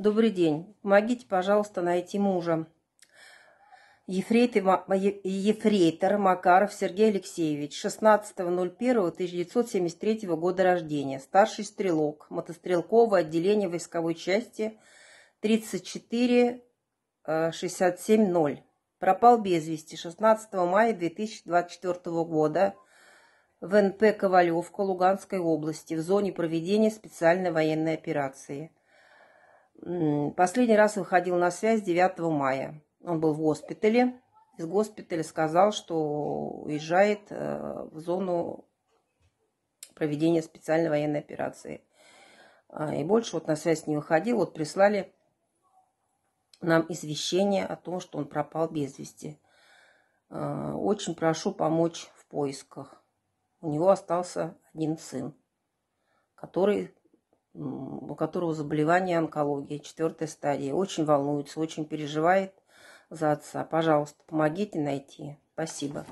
«Добрый день. Помогите, пожалуйста, найти мужа». Ефрейтор, Макаров Сергей Алексеевич, 16.01.1973 года рождения, старший стрелок, мотострелковое отделение войсковой части 34-67-0. Э, Пропал без вести 16 мая 2024 года в НП Ковалевка Луганской области в зоне проведения специальной военной операции. Последний раз выходил на связь 9 мая. Он был в госпитале. Из госпиталя сказал, что уезжает э, в зону проведения специальной военной операции. А, и больше вот на связь не выходил. Вот прислали нам извещение о том, что он пропал без вести. А, очень прошу помочь в поисках. У него остался один сын, который у которого заболевание онкология четвертой стадии, очень волнуется, очень переживает за отца. Пожалуйста, помогите найти. Спасибо.